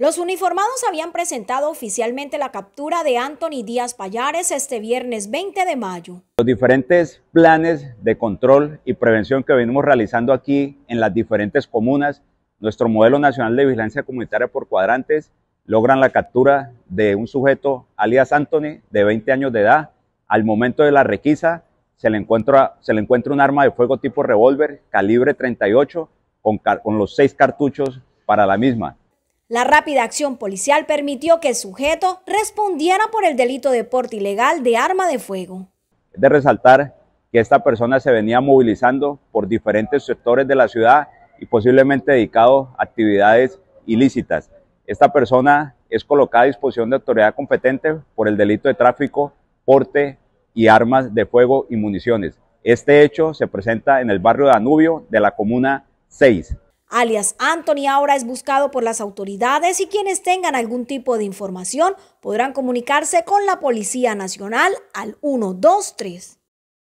Los uniformados habían presentado oficialmente la captura de Anthony Díaz Payares este viernes 20 de mayo. Los diferentes planes de control y prevención que venimos realizando aquí en las diferentes comunas, nuestro modelo nacional de vigilancia comunitaria por cuadrantes, logran la captura de un sujeto, alias Anthony, de 20 años de edad. Al momento de la requisa, se le encuentra, un arma de fuego tipo revólver, calibre 38, con, con los seis cartuchos para la misma. La rápida acción policial permitió que el sujeto respondiera por el delito de porte ilegal de arma de fuego. de resaltar que esta persona se venía movilizando por diferentes sectores de la ciudad y posiblemente dedicado a actividades ilícitas. Esta persona es colocada a disposición de autoridad competente por el delito de tráfico, porte y armas de fuego y municiones. Este hecho se presenta en el barrio Danubio de la comuna 6 alias Anthony ahora es buscado por las autoridades y quienes tengan algún tipo de información podrán comunicarse con la Policía Nacional al 123.